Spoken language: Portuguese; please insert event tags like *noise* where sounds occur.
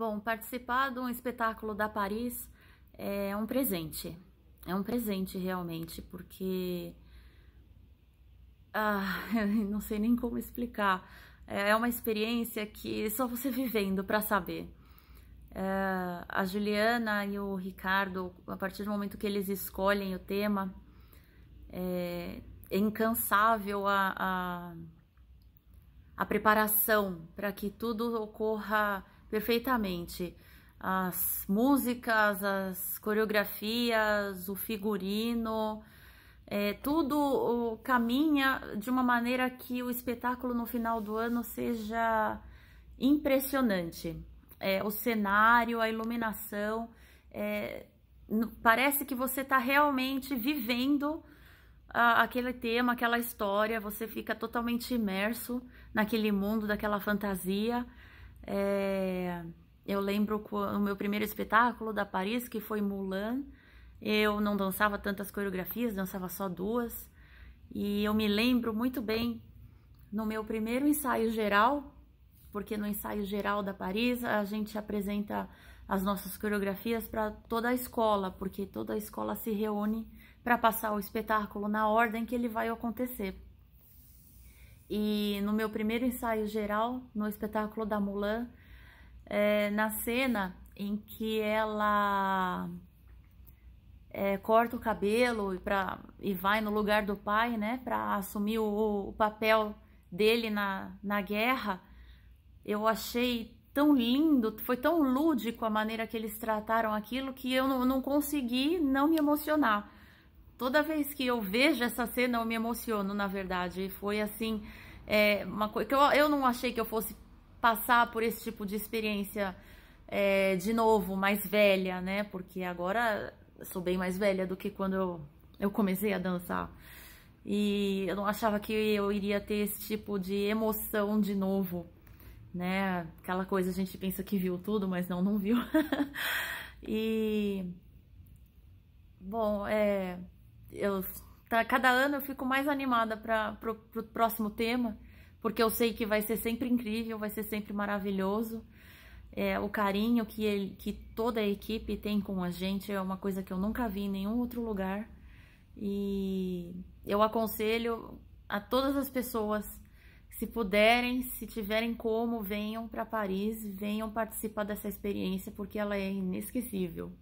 Bom, participar de um espetáculo da Paris é um presente. É um presente realmente, porque. Ah, *laughs* não sei nem como explicar. É, é uma experiência que só você vivendo para saber. É, a Juliana e o Ricardo, a partir do momento que eles escolhem o tema, é, é incansável a, a, a preparação para que tudo ocorra perfeitamente as músicas, as coreografias, o figurino, é, tudo caminha de uma maneira que o espetáculo no final do ano seja impressionante. É, o cenário, a iluminação, é, parece que você está realmente vivendo aquele tema, aquela história, você fica totalmente imerso naquele mundo, daquela fantasia. É, eu lembro o meu primeiro espetáculo da Paris, que foi Mulan. Eu não dançava tantas coreografias, dançava só duas. E eu me lembro muito bem no meu primeiro ensaio geral, porque no ensaio geral da Paris a gente apresenta as nossas coreografias para toda a escola, porque toda a escola se reúne para passar o espetáculo na ordem que ele vai acontecer. E no meu primeiro ensaio geral, no espetáculo da Mulan, é, na cena em que ela é, corta o cabelo e, pra, e vai no lugar do pai, né, para assumir o, o papel dele na, na guerra, eu achei tão lindo, foi tão lúdico a maneira que eles trataram aquilo que eu não, não consegui não me emocionar toda vez que eu vejo essa cena, eu me emociono, na verdade. Foi assim, é, uma coisa que eu, eu não achei que eu fosse passar por esse tipo de experiência é, de novo, mais velha, né? Porque agora sou bem mais velha do que quando eu, eu comecei a dançar. E eu não achava que eu iria ter esse tipo de emoção de novo, né? Aquela coisa a gente pensa que viu tudo, mas não, não viu. *laughs* e. Bom, é eu tá, cada ano eu fico mais animada para o próximo tema, porque eu sei que vai ser sempre incrível, vai ser sempre maravilhoso. É, o carinho que, ele, que toda a equipe tem com a gente é uma coisa que eu nunca vi em nenhum outro lugar. E eu aconselho a todas as pessoas, se puderem, se tiverem como, venham para Paris, venham participar dessa experiência, porque ela é inesquecível.